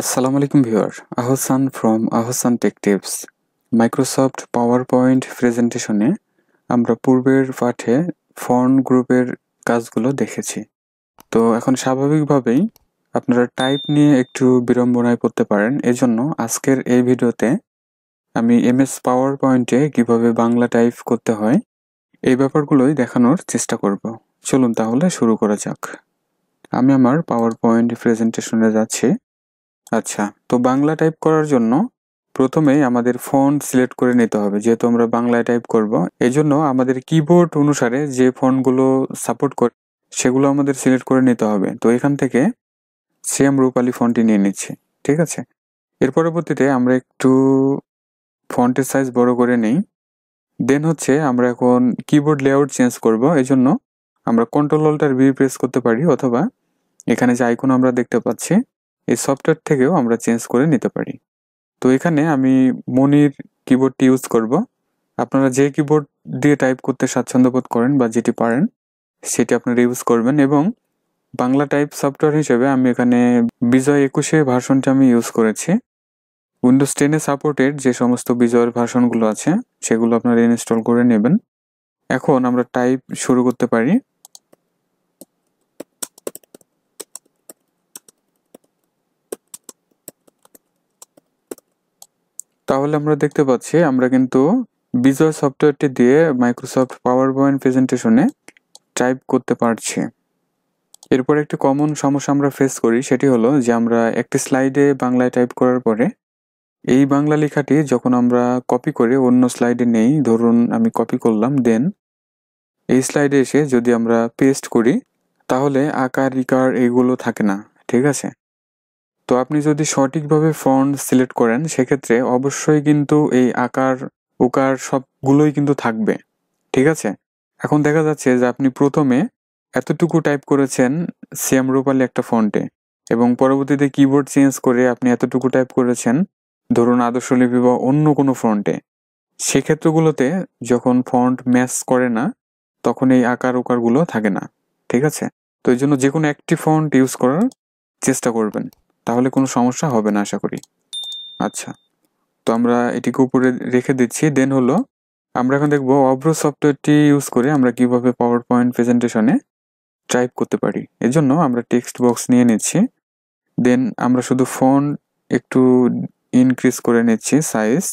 আসসালামু আলাইকুম viewer Ahsan from Ahsan tech tips Microsoft PowerPoint প্রেজেন্টেশনে আমরা পূর্বের পাঠে ফর্ন গ্রুপের কাজগুলো দেখেছি তো এখন স্বাভাবিকভাবেই আপনারা টাইপ নিয়ে একটু বিড়ম্বনায় পড়তে পারেন এজন্য আজকের এই ভিডিওতে আমি এমএস পাওয়ার পয়েন্টে কীভাবে বাংলা টাইপ করতে হয় এই ব্যাপারগুলোই দেখানোর চেষ্টা করব চলুন তাহলে শুরু করা যাক আমি আমার পাওয়ার পয়েন্ট প্রেজেন্টেশনে যাচ্ছি আচ্ছা তো বাংলা টাইপ করার জন্য প্রথমেই আমাদের ফন্ট সিলেক্ট করে নিতে হবে যেহেতু আমরা বাংলায় টাইপ করব এজন্য আমাদের কিবোর্ড অনুসারে যে ফন্টগুলো সাপোর্ট করে সেগুলো আমাদের সিলেক্ট করে নিতে হবে তো এখান থেকে সেম রূপালি ফোনটি নিয়ে নিচ্ছি ঠিক আছে এর পরবর্তীতে আমরা একটু ফন্টের সাইজ বড় করে নেই দেন হচ্ছে আমরা এখন কিবোর্ড লেআউট চেঞ্জ করব এজন্য আমরা কন্ট্রোল অল্টার বি প্রেস করতে পারি অথবা এখানে যে আইকন আমরা দেখতে পাচ্ছি এই সফটওয়্যার থেকেও আমরা চেঞ্জ করে নিতে পারি তো এখানে আমি মনির কিবোর্ডটি ইউজ করব আপনারা যে কিবোর্ড দিয়ে টাইপ করতে স্বাচ্ছন্দ্যবোধ করেন বা যেটি পারেন সেটি আপনারা ইউজ করবেন এবং বাংলা টাইপ সফটওয়্যার হিসেবে আমি এখানে বিজয় একুশে ভার্সনটা আমি ইউজ করেছি উইন্ডোজ টেনে সাপোর্টেড যে সমস্ত বিজয়ের ভার্সনগুলো আছে সেগুলো আপনারা ইনস্টল করে নেবেন এখন আমরা টাইপ শুরু করতে পারি তাহলে আমরা দেখতে পাচ্ছি আমরা কিন্তু বিজয় সফটওয়্যারটি দিয়ে মাইক্রোসফট পাওয়ার পয়েন্ট প্রেজেন্টেশনে টাইপ করতে পারছি এরপর একটি কমন সমস্যা আমরা ফেস করি সেটি হলো যে আমরা একটি স্লাইডে বাংলায় টাইপ করার পরে এই বাংলা লেখাটি যখন আমরা কপি করে অন্য স্লাইডে নেই ধরুন আমি কপি করলাম দেন এই স্লাইডে এসে যদি আমরা পেস্ট করি তাহলে আকার রিকার এগুলো থাকে না ঠিক আছে তো আপনি যদি সঠিকভাবে ফন্ট সিলেক্ট করেন সেক্ষেত্রে অবশ্যই কিন্তু এই আকার উকার সবগুলোই কিন্তু থাকবে ঠিক আছে এখন দেখা যাচ্ছে যে আপনি প্রথমে এতটুকু টাইপ করেছেন সিএম রূপালি একটা ফন্টে এবং পরবর্তীতে কিবোর্ড চেঞ্জ করে আপনি এতটুকু টাইপ করেছেন ধরুন আদর্শ লিপি বা অন্য কোনো ফন্টে সেক্ষেত্রগুলোতে যখন ফন্ট ম্যাচ করে না তখন এই আকার উকারগুলো থাকে না ঠিক আছে তো এই জন্য যে কোনো একটি ফন্ট ইউজ করার চেষ্টা করবেন তাহলে কোনো সমস্যা হবে না আশা করি আচ্ছা তো আমরা এটিকে উপরে রেখে দিচ্ছি দেন হলো আমরা এখন দেখবো অব্রো সফটওয়্যারটি ইউজ করে আমরা কিভাবে পাওয়ার পয়েন্ট প্রেজেন্টেশনে টাইপ করতে পারি এজন্য আমরা টেক্সট বক্স নিয়ে নিচ্ছি দেন আমরা শুধু ফোন একটু ইনক্রিজ করে নিচ্ছি সাইজ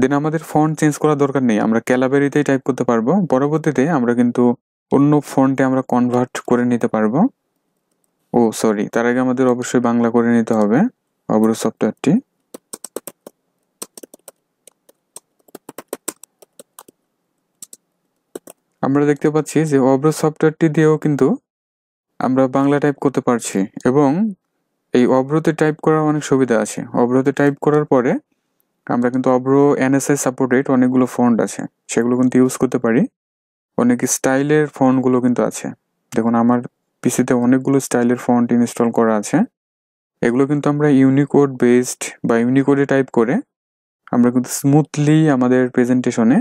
দেন আমাদের ফোন চেঞ্জ করার দরকার নেই আমরা ক্যালাবেরিতেই টাইপ করতে পারবো পরবর্তীতে আমরা কিন্তু অন্য ফন্টে আমরা কনভার্ট করে নিতে পারবো ও সরি তার আগে আমাদের অবশ্যই বাংলা করে নিতে হবে অবরোধ সফটওয়্যারটি আমরা দেখতে পাচ্ছি যে অবরোধ সফটওয়্যারটি দিয়েও কিন্তু আমরা বাংলা টাইপ করতে পারছি এবং এই অবরোধে টাইপ করার অনেক সুবিধা আছে অবরোধে টাইপ করার পরে আমরা কিন্তু অব্র এনএসআই সাপোর্টেড অনেকগুলো ফন্ড আছে সেগুলো কিন্তু ইউজ করতে পারি অনেক স্টাইলের ফন্ডগুলো কিন্তু আছে দেখুন আমার পিসিতে অনেকগুলো স্টাইলের ফন্ট ইনস্টল করা আছে এগুলো কিন্তু আমরা ইউনিকোড বেসড বা ইউনিকোডে টাইপ করে আমরা কিন্তু স্মুথলি আমাদের প্রেজেন্টেশনে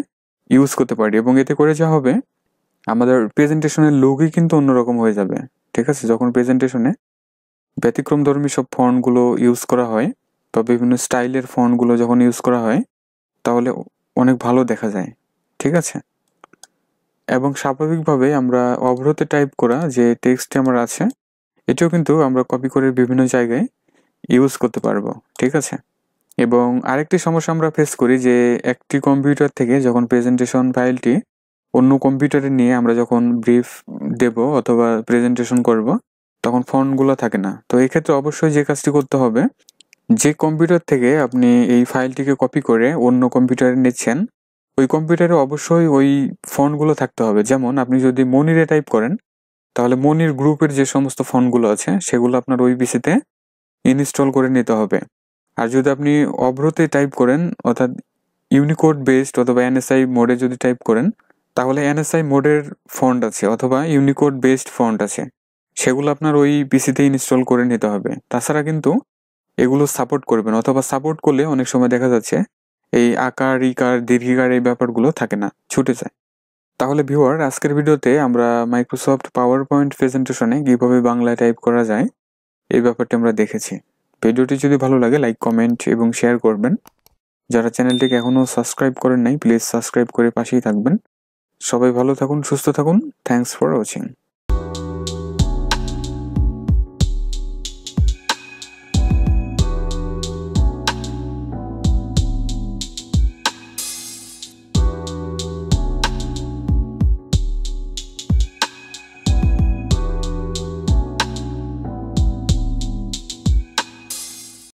ইউজ করতে পারি এবং এতে করে যা হবে আমাদের প্রেজেন্টেশনের লোকই কিন্তু অন্যরকম হয়ে যাবে ঠিক আছে যখন প্রেজেন্টেশনে ব্যতিক্রমধর্মী সব ফন্টগুলো ইউজ করা হয় বা বিভিন্ন স্টাইলের ফন্টগুলো যখন ইউজ করা হয় তাহলে অনেক ভালো দেখা যায় ঠিক আছে এবং স্বাভাবিকভাবে আমরা অবরোধে টাইপ করা যে টেক্সটটি আমার আছে এটিও কিন্তু আমরা কপি করে বিভিন্ন জায়গায় ইউজ করতে পারবো ঠিক আছে এবং আরেকটি সমস্যা আমরা ফেস করি যে একটি কম্পিউটার থেকে যখন প্রেজেন্টেশন ফাইলটি অন্য কম্পিউটারে নিয়ে আমরা যখন ব্রিফ দেব অথবা প্রেজেন্টেশন করব তখন ফোনগুলো থাকে না তো এক্ষেত্রে অবশ্যই যে কাজটি করতে হবে যে কম্পিউটার থেকে আপনি এই ফাইলটিকে কপি করে অন্য কম্পিউটারে নিচ্ছেন ওই কম্পিউটারে অবশ্যই ওই ফোনগুলো থাকতে হবে যেমন আপনি যদি মনিরে টাইপ করেন তাহলে মনির গ্রুপের যে সমস্ত ফোনগুলো আছে সেগুলো আপনার ওই পিসিতে ইনস্টল করে নিতে হবে আর যদি আপনি অভ্রতে টাইপ করেন অর্থাৎ ইউনিকোড বেসড অথবা এনএসআই মোডে যদি টাইপ করেন তাহলে এনএসআই মোডের ফন্ড আছে অথবা ইউনিকোড বেসড ফন্ড আছে সেগুলো আপনার ওই পিসিতে ইনস্টল করে নিতে হবে তাছাড়া কিন্তু এগুলো সাপোর্ট করবেন অথবা সাপোর্ট করলে অনেক সময় দেখা যাচ্ছে এই আকার ইকার দীর্ঘিকার এই ব্যাপারগুলো থাকে না ছুটে যায় তাহলে ভিউয়ার আজকের ভিডিওতে আমরা মাইক্রোসফট পাওয়ার পয়েন্ট প্রেজেন্টেশনে কীভাবে বাংলায় টাইপ করা যায় এই ব্যাপারটি আমরা দেখেছি ভিডিওটি যদি ভালো লাগে লাইক কমেন্ট এবং শেয়ার করবেন যারা চ্যানেলটিকে এখনও সাবস্ক্রাইব করেন নাই প্লিজ সাবস্ক্রাইব করে পাশেই থাকবেন সবাই ভালো থাকুন সুস্থ থাকুন থ্যাংকস ফর ওয়াচিং